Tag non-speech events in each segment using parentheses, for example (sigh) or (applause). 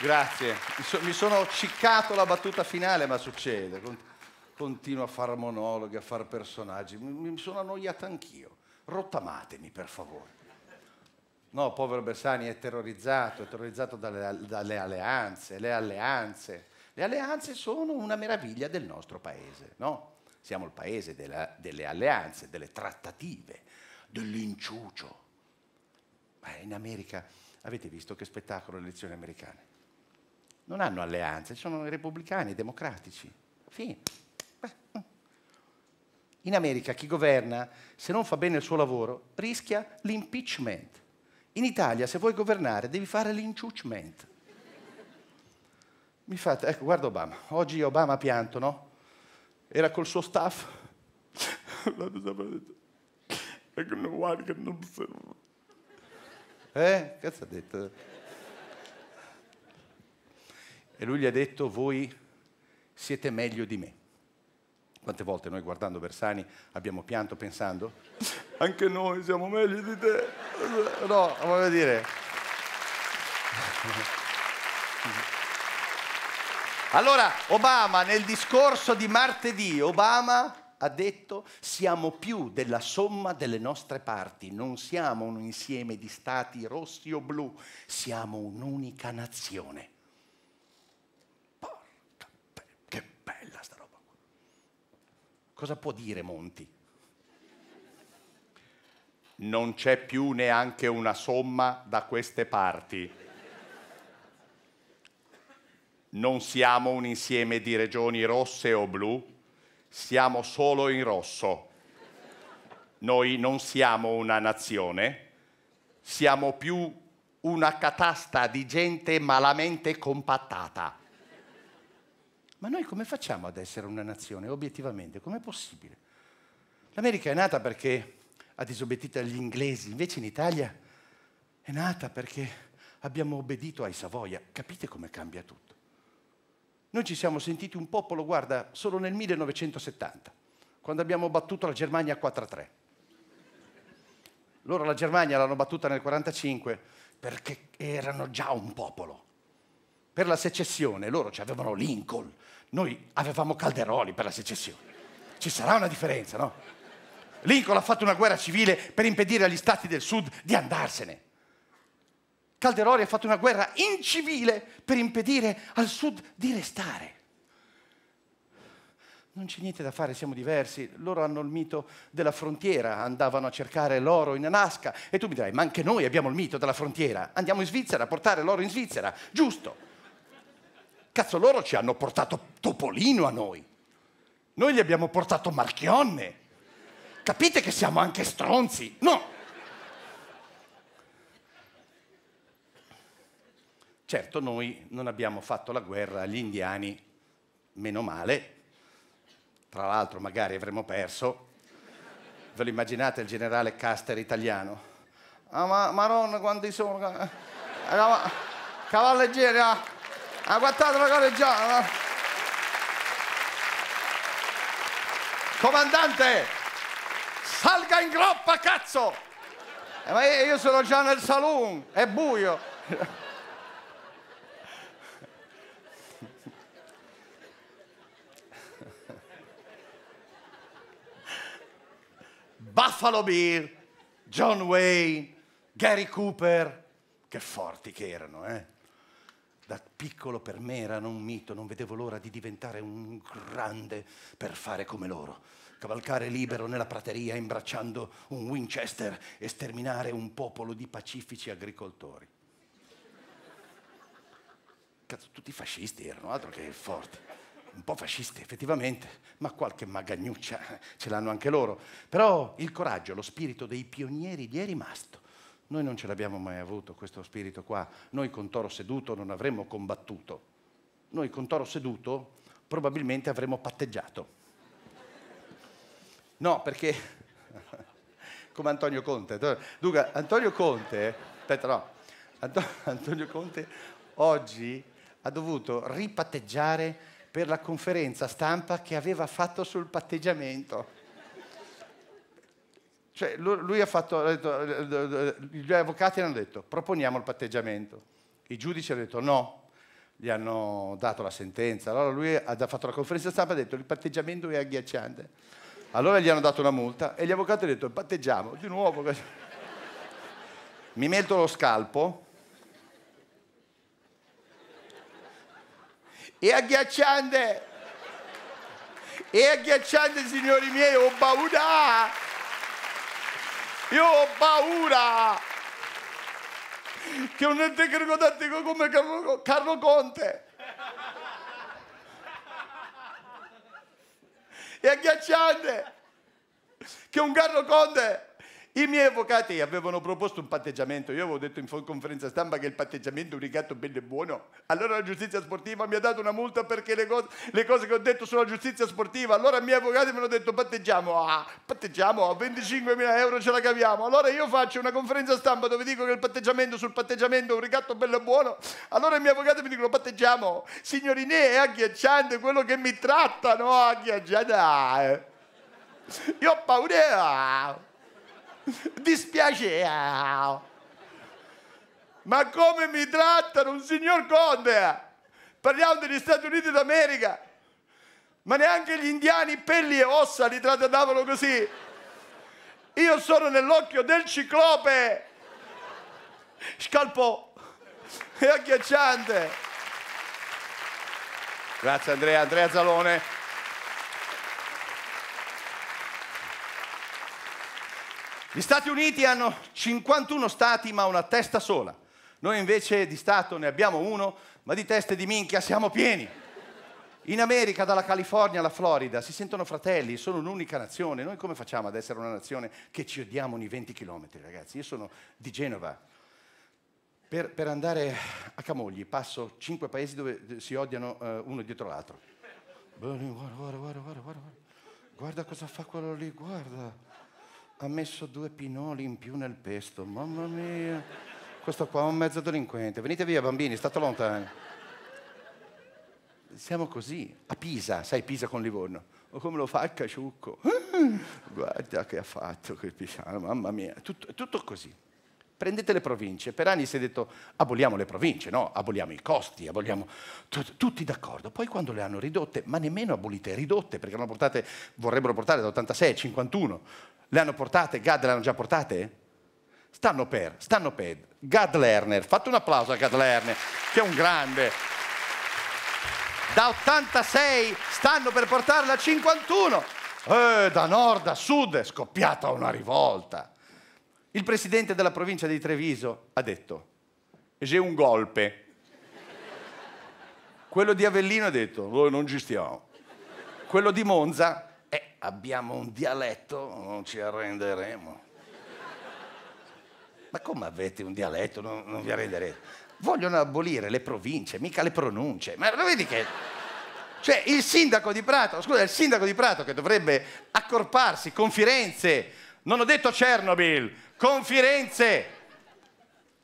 Grazie. Mi, sono ciccato la battuta finale, ma succede. continuo a fare monologhi, a fare personaggi. Mi, mi sono annoiato anch'io. Rottamatemi, per favore. No, povero Bersani è terrorizzato, è terrorizzato dalle, dalle alleanze, le alleanze. Le alleanze sono una meraviglia del nostro paese, no? Siamo il paese della, delle alleanze, delle trattative, dell'inciucio. Ma in America avete visto che spettacolo le elezioni americane? non hanno alleanze, sono repubblicani, democratici. Fine. Mm. In America chi governa, se non fa bene il suo lavoro, rischia l'impeachment. In Italia, se vuoi governare, devi fare l'inciuchment. Mi fate, ecco, guarda Obama. Oggi Obama ha pianto, no? Era col suo staff. (laughs) Eh, cazzo ha detto? e lui gli ha detto voi siete meglio di me. Quante volte noi guardando Bersani abbiamo pianto pensando anche noi siamo meglio di te. No, voglio dire. Allora, Obama nel discorso di martedì, Obama ha detto siamo più della somma delle nostre parti, non siamo un insieme di stati rossi o blu, siamo un'unica nazione. Cosa può dire Monti? Non c'è più neanche una somma da queste parti. Non siamo un insieme di regioni rosse o blu, siamo solo in rosso. Noi non siamo una nazione, siamo più una catasta di gente malamente compattata. Ma noi come facciamo ad essere una nazione, obiettivamente? Com'è possibile? L'America è nata perché ha disobbedito agli inglesi, invece in Italia è nata perché abbiamo obbedito ai Savoia. Capite come cambia tutto? Noi ci siamo sentiti un popolo, guarda, solo nel 1970, quando abbiamo battuto la Germania 4-3. Loro la Germania l'hanno battuta nel 1945 perché erano già un popolo per la secessione, loro ci avevano Lincoln, noi avevamo Calderoli per la secessione. Ci sarà una differenza, no? Lincoln ha fatto una guerra civile per impedire agli stati del sud di andarsene. Calderoli ha fatto una guerra incivile per impedire al sud di restare. Non c'è niente da fare, siamo diversi. Loro hanno il mito della frontiera, andavano a cercare l'oro in Alaska. E tu mi dirai, ma anche noi abbiamo il mito della frontiera. Andiamo in Svizzera a portare l'oro in Svizzera, giusto? Cazzo, loro ci hanno portato Topolino a noi. Noi gli abbiamo portato Marchionne. Capite che siamo anche stronzi? No! Certo, noi non abbiamo fatto la guerra agli indiani, meno male. Tra l'altro, magari avremmo perso. Ve lo immaginate il generale Caster italiano? Ah, ma Maron, quanti sono? Cavalleggeri, ah! Ha guardato la cosa già. Comandante, salga in groppa, cazzo! Eh, ma io sono già nel saloon, è buio. Buffalo Bill, John Wayne, Gary Cooper, che forti che erano, eh? Da piccolo per me erano un mito, non vedevo l'ora di diventare un grande per fare come loro. Cavalcare libero nella prateria imbracciando un Winchester e sterminare un popolo di pacifici agricoltori. Cazzo, tutti fascisti erano, altro che forti. Un po' fascisti effettivamente, ma qualche magagnuccia ce l'hanno anche loro. Però il coraggio, lo spirito dei pionieri gli è rimasto noi non ce l'abbiamo mai avuto questo spirito qua. Noi con Toro seduto non avremmo combattuto. Noi con Toro seduto probabilmente avremmo patteggiato. No, perché (laughs) come Antonio Conte. Dunque, Antonio Conte, aspetta, no. Anto, Antonio Conte oggi ha dovuto ripatteggiare per la conferenza stampa che aveva fatto sul patteggiamento. Cioè, lui ha fatto, ha detto, gli eh, eh, eh, avvocati hanno detto proponiamo il patteggiamento, i giudici hanno detto no, gli hanno dato la sentenza, allora lui ha fatto la conferenza stampa e ha detto il patteggiamento è agghiacciante, allora gli hanno dato una multa e gli avvocati hanno detto patteggiamo di nuovo, (laughs) mi metto lo scalpo e agghiacciante, e agghiacciante signori miei, ho paura. Io ho paura che un ente crocodatico come Carlo Conte è agghiacciante che un Carlo Conte i miei avvocati avevano proposto un patteggiamento, io avevo detto in conferenza stampa che il patteggiamento è un ricatto bello e buono, allora la giustizia sportiva mi ha dato una multa perché le cose, le cose che ho detto sulla giustizia sportiva, allora i miei avvocati mi hanno detto patteggiamo, ah, patteggiamo, a 25.000 euro ce la caviamo, allora io faccio una conferenza stampa dove dico che il patteggiamento sul patteggiamento è un ricatto bello e buono, allora i miei avvocati mi dicono patteggiamo, signorinè è agghiacciante quello che mi trattano, agghiacciante, ah, eh. io ho paura dispiaceva. Ma come mi trattano un signor Conte? Parliamo degli Stati Uniti d'America. Ma neanche gli indiani pelli e ossa li trattavano così. Io sono nell'occhio del ciclope. Scalpò. È agghiacciante. Grazie Andrea, Andrea Zalone. Gli Stati Uniti hanno 51 stati ma una testa sola. Noi invece di stato ne abbiamo uno, ma di teste di minchia siamo pieni. In America, dalla California alla Florida, si sentono fratelli, sono un'unica nazione. Noi come facciamo ad essere una nazione che ci odiamo ogni 20 km, ragazzi? Io sono di Genova. Per, per andare a Camogli passo cinque paesi dove si odiano uh, uno dietro l'altro. Guarda, guarda, guarda, guarda, guarda. Guarda cosa fa quello lì, guarda ha messo due pinoli in più nel pesto, mamma mia. Questo qua è un mezzo delinquente. Venite via bambini, state lontani. Siamo così, a Pisa, sai Pisa con Livorno. O come lo fa il caciucco? (laughs) Guarda che ha fatto quel pisano, mamma mia. Tutto, tutto così. Prendete le province. Per anni si è detto aboliamo le province, no? Aboliamo i costi, aboliamo... Tutti d'accordo. Poi quando le hanno ridotte, ma nemmeno abolite, ridotte, perché portate, vorrebbero portare da 86 a 51 le hanno portate? Gad le hanno già portate? Stanno per, stanno per. Gad Lerner, fate un applauso a Gad Lerner, che è un grande. Da 86 stanno per portarla a 51. Eh, da nord a sud è scoppiata una rivolta. Il presidente della provincia di Treviso ha detto, c'è un golpe. Quello di Avellino ha detto, noi non ci stiamo. Quello di Monza abbiamo un dialetto, non ci arrenderemo. Ma come avete un dialetto? Non, non vi arrenderete. Vogliono abolire le province, mica le pronunce. Ma lo vedi che... Cioè il sindaco di Prato, scusa, il sindaco di Prato che dovrebbe accorparsi con Firenze, non ho detto Chernobyl, con Firenze,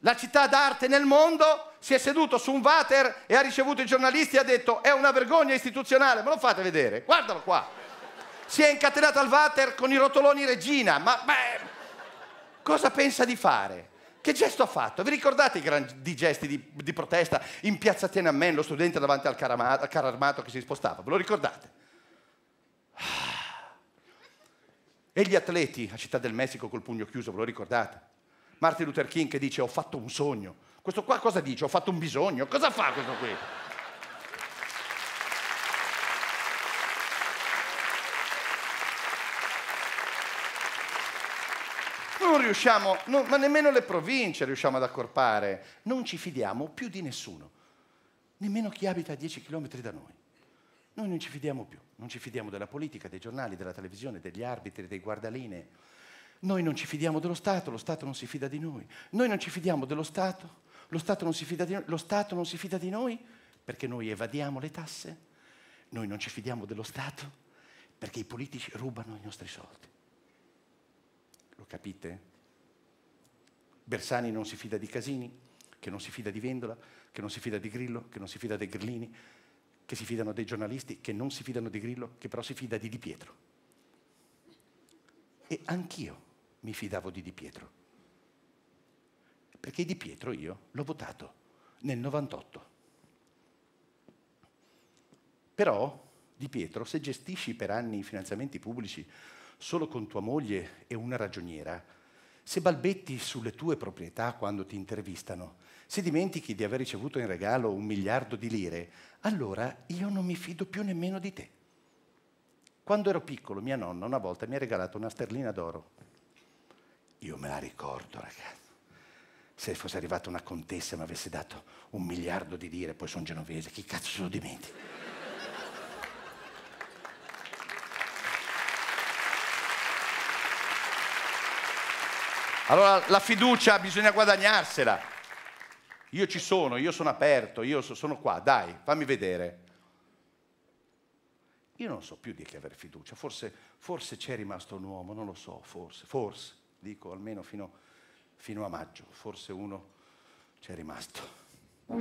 la città d'arte nel mondo, si è seduto su un water e ha ricevuto i giornalisti e ha detto è una vergogna istituzionale, me lo fate vedere, guardalo qua si è incatenato al water con i rotoloni Regina, ma beh, cosa pensa di fare? Che gesto ha fatto? Vi ricordate i grandi gesti di, di protesta in piazza Tiananmen, lo studente davanti al carro armato che si spostava? Ve lo ricordate? Ah. E gli atleti a Città del Messico col pugno chiuso, ve lo ricordate? Martin Luther King che dice ho fatto un sogno. Questo qua cosa dice? Ho fatto un bisogno. Cosa fa questo qui? non riusciamo, non, ma nemmeno le province riusciamo ad accorpare, non ci fidiamo più di nessuno, nemmeno chi abita a 10 km da noi. Noi non ci fidiamo più, non ci fidiamo della politica, dei giornali, della televisione, degli arbitri, dei guardaline. Noi non ci fidiamo dello Stato, lo Stato non si fida di noi. Noi non ci fidiamo dello Stato, lo Stato non si fida di noi, lo Stato non si fida di noi perché noi evadiamo le tasse. Noi non ci fidiamo dello Stato perché i politici rubano i nostri soldi. Lo capite? Bersani non si fida di Casini, che non si fida di Vendola, che non si fida di Grillo, che non si fida dei Grillini, che si fidano dei giornalisti, che non si fidano di Grillo, che però si fida di Di Pietro. E anch'io mi fidavo di Di Pietro. Perché Di Pietro io l'ho votato nel 98. Però Di Pietro, se gestisci per anni i finanziamenti pubblici solo con tua moglie e una ragioniera, se balbetti sulle tue proprietà quando ti intervistano, se dimentichi di aver ricevuto in regalo un miliardo di lire, allora io non mi fido più nemmeno di te. Quando ero piccolo, mia nonna una volta mi ha regalato una sterlina d'oro. Io me la ricordo, ragazzi. Se fosse arrivata una contessa e mi avesse dato un miliardo di lire, poi sono genovese, chi cazzo se lo dimentica? Allora la fiducia bisogna guadagnarsela. Io ci sono, io sono aperto, io sono qua, dai, fammi vedere. Io non so più di che avere fiducia, forse, forse c'è rimasto un uomo, non lo so, forse, forse, dico almeno fino, fino a maggio, forse uno c'è rimasto.